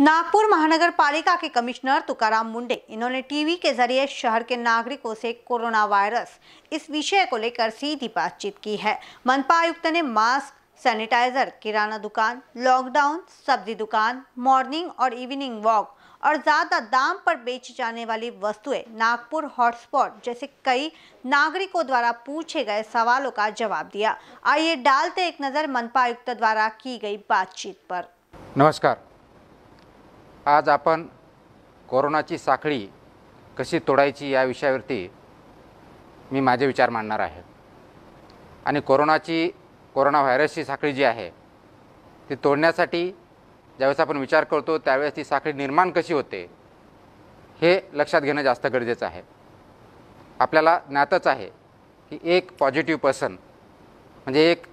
नागपुर महानगर पालिका के कमिश्नर तुकाराम मुंडे इन्होंने टीवी के जरिए शहर के नागरिकों से कोरोना वायरस इस विषय को लेकर सीधी बातचीत की है मनपा आयुक्त ने मास्क सैनिटाइजर किराना दुकान लॉकडाउन सब्जी दुकान मॉर्निंग और इवनिंग वॉक और ज़्यादा दाम पर बेची जाने वाली वस्तुएं नागपुर हॉटस्पॉट जैसे कई नागरिकों द्वारा पूछे गए सवालों का जवाब दिया आइए डालते एक नज़र मनपा आयुक्त द्वारा की गई बातचीत पर नमस्कार आज आपण कोरोनाची साखळी कशी तोडायची या विषयावरती मी माझे विचार मांडणार आहे आणि कोरोनाची कोरोना व्हायरसची साखळी जी आहे ती तोडण्यासाठी ज्यावेळेस आपण विचार करतो त्यावेळेस ती साखळी निर्माण कशी होते हे लक्षात घेणं जास्त गरजेचं आहे आपल्याला ज्ञातच आहे की एक पॉझिटिव्ह पर्सन म्हणजे एक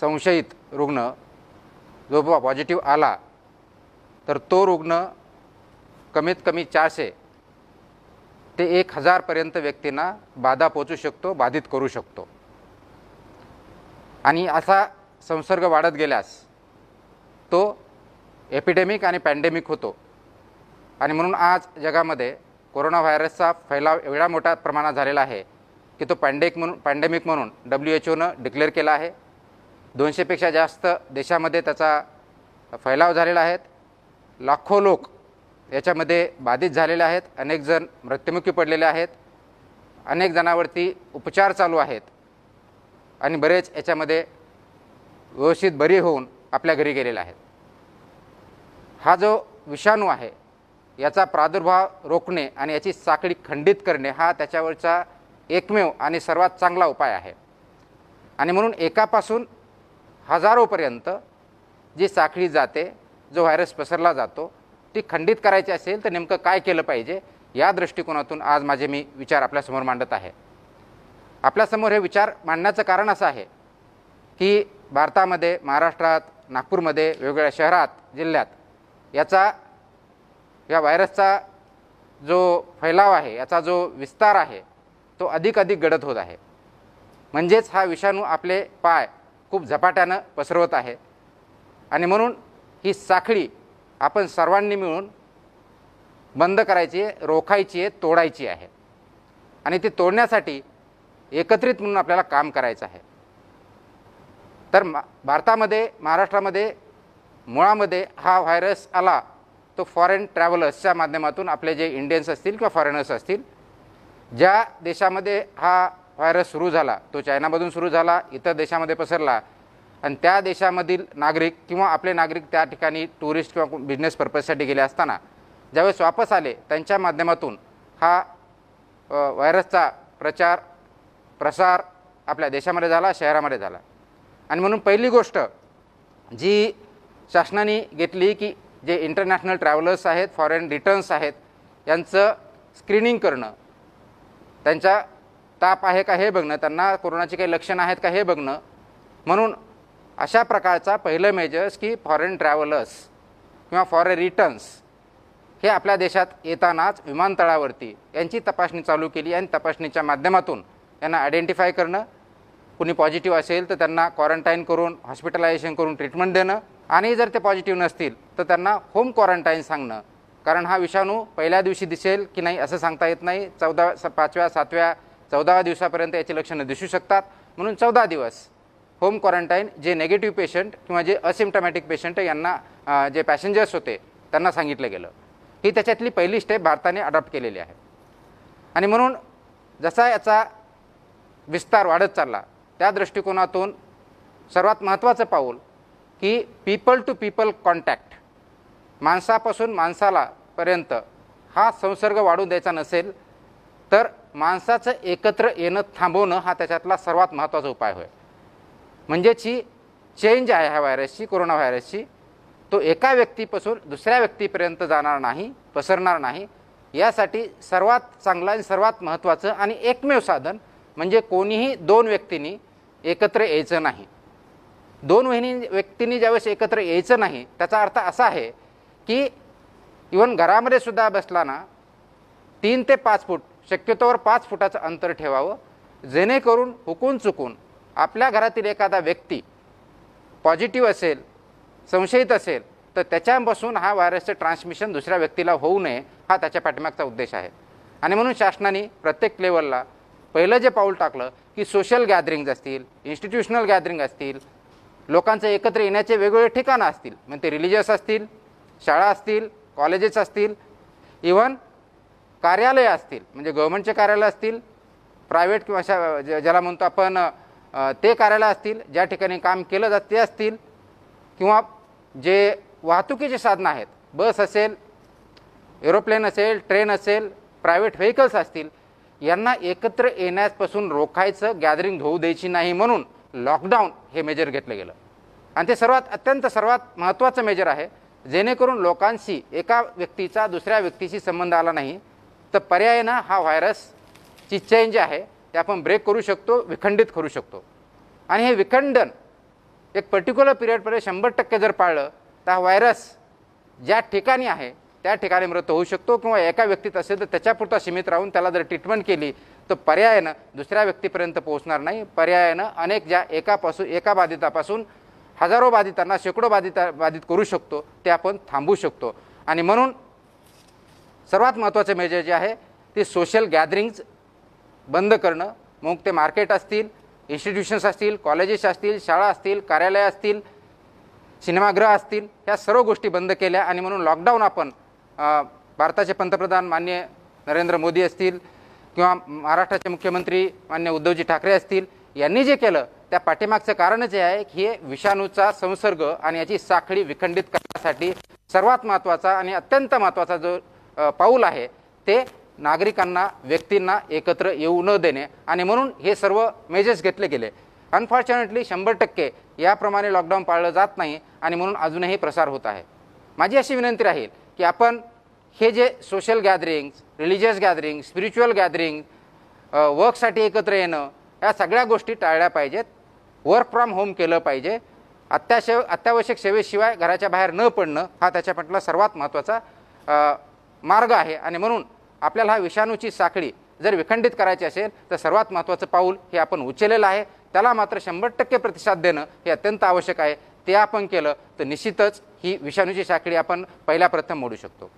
संशयित रुग्ण जो पॉझिटिव्ह आला तर तो रुग्ण कमीत कमी चारशे ते एक हजारपर्यंत व्यक्तींना बाधा पोचू शकतो बाधित करू शकतो आणि असा संसर्ग वाढत गेल्यास तो एपिडेमिक आणि पॅन्डेमिक होतो आणि म्हणून आज जगामध्ये कोरोना व्हायरसचा फैलाव एवढा मोठ्या प्रमाणात झालेला आहे की तो पॅन्डेक म्हणून पॅन्डेमिक म्हणून डब्ल्यू एच ओनं डिक्लेअर केला आहे दोनशेपेक्षा जास्त देशामध्ये त्याचा फैलाव झालेला आहे लाखो लोक याच्यामध्ये बाधित झालेले आहेत अनेकजण मृत्युमुखी पडलेले आहेत अनेक जणांवरती उपचार चालू आहेत आणि बरेच याच्यामध्ये व्यवस्थित बरी होऊन आपल्या घरी गेलेले आहेत हा जो विषाणू आहे याचा प्रादुर्भाव रोखणे आणि याची साखळी खंडित करणे हा त्याच्यावरचा एकमेव आणि सर्वात चांगला उपाय आहे आणि म्हणून एकापासून हजारोपर्यंत जी साखळी जाते जो व्हायरस पसरला जातो ती खंडित करायची असेल तर नेमकं काय केलं पाहिजे या दृष्टिकोनातून आज माझे मी विचार आपल्यासमोर मांडत आहे आपल्यासमोर हे विचार मांडण्याचं कारण असं आहे की भारतामध्ये महाराष्ट्रात नागपूरमध्ये वेगवेगळ्या शहरात जिल्ह्यात याचा या व्हायरसचा जो फैलाव आहे याचा जो विस्तार आहे तो अधिक अधिक गडद होत आहे म्हणजेच हा विषाणू आपले पाय खूप झपाट्यानं पसरवत आहे आणि म्हणून ही साखळी आपण सर्वांनी मिळून बंद करायची आहे रोखायची आहे तोडायची आहे आणि ती तोडण्यासाठी एकत्रित म्हणून आपल्याला काम करायचं आहे तर मा भारतामध्ये महाराष्ट्रामध्ये मुळामध्ये हा व्हायरस आला तो फॉरेन ट्रॅव्हलर्सच्या माध्यमातून आपले जे इंडियन्स असतील किंवा फॉरेनर्स असतील ज्या देशामध्ये हा व्हायरस सुरू झाला तो चायनामधून सुरू झाला इतर देशामध्ये पसरला आणि त्या देशामधील नागरिक किंवा आपले नागरिक त्या ठिकाणी टुरिस्ट किंवा बिझनेस पर्पजसाठी गेले असताना ज्यावेळेस वापस आले त्यांच्या माध्यमातून हा व्हायरसचा प्रचार प्रसार आपल्या देशामध्ये झाला शहरामध्ये झाला आणि म्हणून पहिली गोष्ट जी शासनाने घेतली की जे इंटरनॅशनल ट्रॅव्हलर्स आहेत फॉरेन रिटर्न्स आहेत यांचं स्क्रीनिंग करणं त्यांचा ताप आहे का हे बघणं त्यांना कोरोनाची काही लक्षणं आहेत का हे बघणं म्हणून अशा प्रकारचा पहिलं मेजर्स की फॉरेन ट्रॅव्हलर्स किंवा फॉरेन रिटर्न्स हे आपल्या देशात येतानाच विमानतळावरती यांची तपासणी चालू केली आणि तपासणीच्या माध्यमातून त्यांना आयडेंटिफाय करणं कुणी पॉझिटिव्ह असेल तर त्यांना क्वारंटाईन करून हॉस्पिटलायझेशन करून ट्रीटमेंट देणं आणि जर ते पॉझिटिव्ह नसतील तर त्यांना होम क्वारंटाईन सांगणं कारण हा विषाणू पहिल्या दिवशी दिसेल की नाही असं सांगता येत नाही चौदा पाचव्या सातव्या चौदाव्या दिवसापर्यंत याची लक्षणं दिसू शकतात म्हणून चौदा दिवस होम क्वारंटाईन जे नेगेटिव्ह पेशंट किंवा जे असिम्टमॅटिक पेशंट यांना जे पॅसेंजर्स होते त्यांना सांगितलं गेलं ही त्याच्यातली पहिली स्टेप भारताने अडॉप्ट केलेली आहे आणि म्हणून जसा याचा विस्तार वाढत चालला त्या दृष्टिकोनातून सर्वात महत्त्वाचं पाऊल की पीपल टू पीपल कॉन्टॅक्ट माणसापासून माणसाला पर्यंत हा संसर्ग वाढून द्यायचा नसेल तर माणसाचं एकत्र येणं थांबवणं हा त्याच्यातला सर्वात महत्त्वाचा उपाय होय म्हणजेच ही चेंज आहे ह्या व्हायरसची कोरोना व्हायरसची तो एका व्यक्तीपासून दुसऱ्या व्यक्तीपर्यंत जाणार नाही पसरणार नाही यासाठी सर्वात चांगलं आणि सर्वात महत्त्वाचं आणि एकमेव साधन म्हणजे कोणीही दोन व्यक्तींनी एकत्र यायचं नाही दोन वहिनी व्यक्तींनी ज्यावेळेस एकत्र यायचं नाही त्याचा अर्थ असा आहे की इवन घरामध्ये सुद्धा बसला ना तीन ते पाच फूट शक्यतोवर पाच फुटाचं अंतर ठेवावं जेणेकरून हुकून चुकून आपल्या घरातील एखादा व्यक्ती पॉझिटिव्ह असेल संशयित असेल तर त्याच्यापासून हा व्हायरसचं ट्रान्समिशन दुसऱ्या व्यक्तीला होऊ नये हा त्याच्या पाठिमागचा उद्देश आहे आणि म्हणून शासनाने प्रत्येक लेवलला पहिलं जे पाऊल टाकलं की सोशल गॅदरिंग असतील इन्स्टिट्यूशनल गॅदरिंग असतील लोकांचं एकत्र येण्याचे वेगवेगळे ठिकाणं असतील म्हणजे ते रिलिजियस असतील शाळा असतील कॉलेजेस असतील इवन कार्यालयं असतील म्हणजे गव्हर्मेंटचे कार्यालय असतील प्रायव्हेट किंवा अशा ज्याला म्हणतो आपण ते कार्यालय असतील ज्या ठिकाणी काम केलं जात ते असतील किंवा जे वाहतुकीचे साधनं आहेत बस असेल एरोप्लेन असेल ट्रेन असेल प्रायव्हेट व्हेकल्स असतील यांना एकत्र येण्यापासून रोखायचं गॅदरिंग होऊ द्यायची नाही म्हणून लॉकडाऊन हे मेजर घेतलं गेलं आणि ते सर्वात अत्यंत सर्वात महत्त्वाचं मेजर आहे जेणेकरून लोकांशी एका व्यक्तीचा दुसऱ्या व्यक्तीशी संबंध आला नाही तर पर्यायानं हा व्हायरस ची चेन आहे ते आपण ब्रेक करू शकतो विखंडित करू शकतो आणि हे विखंडन एक पर्टिक्युलर पिरियडमध्ये शंभर टक्के जर पाळलं तर हा व्हायरस ज्या ठिकाणी आहे त्या ठिकाणी मृत होऊ शकतो किंवा एका व्यक्तीत असेल तर त्याच्यापुरता सीमित राहून त्याला जर ट्रीटमेंट केली तर पर्यायानं दुसऱ्या व्यक्तीपर्यंत पोहोचणार नाही पर्यायानं अनेक ज्या एकापासून एका बाधितापासून हजारो बाधितांना शेकडो बाधिता बाधित करू शकतो ते आपण थांबू शकतो आणि म्हणून सर्वात महत्त्वाचं मेजर जे आहे ते सोशल गॅदरिंग्ज बंद करणं मग ते मार्केट असतील इन्स्टिट्यूशन्स असतील कॉलेजेस असतील शाळा असतील कार्यालय असतील सिनेमागृह असतील ह्या सर्व गोष्टी बंद केल्या आणि म्हणून लॉकडाऊन आपण भारताचे पंतप्रधान मान्य नरेंद्र मोदी असतील किंवा महाराष्ट्राचे मुख्यमंत्री मान्य उद्धवजी ठाकरे असतील यांनी जे केलं त्या पाठीमागचं कारण जे आहे की हे विषाणूचा संसर्ग आणि याची साखळी विखंडित करण्यासाठी सर्वात महत्त्वाचा आणि अत्यंत महत्त्वाचा जो पाऊल आहे ते नागरिकांना व्यक्तींना एकत्र येऊ न देणे आणि म्हणून हे सर्व मेजर्स घेतले गेले अनफॉर्च्युनेटली शंभर टक्के याप्रमाणे लॉकडाऊन पाळलं जात नाही आणि म्हणून अजूनही प्रसार होत आहे माझी अशी विनंती राहील की आपण हे जे social gatherings religious gathering spiritual gathering वर्कसाठी एकत्र येणं या सगळ्या गोष्टी टाळल्या पाहिजेत वर्क फ्रॉम होम केलं पाहिजे अत्याश अत्यावश्यक सेवेशिवाय घराच्या बाहेर न पडणं हा त्याच्यापटला सर्वात महत्त्वाचा मार्ग आहे आणि म्हणून आपल्याला हा विषाणूची साखळी जर विखंडित करायची असेल तर सर्वात महत्त्वाचं पाऊल हे आपण उचललेलं आहे त्याला मात्र शंभर टक्के प्रतिसाद देणं हे अत्यंत आवश्यक आहे ते आपण केलं तर निश्चितच ही विषाणूची साखळी आपण पहिल्या प्रथम मोडू शकतो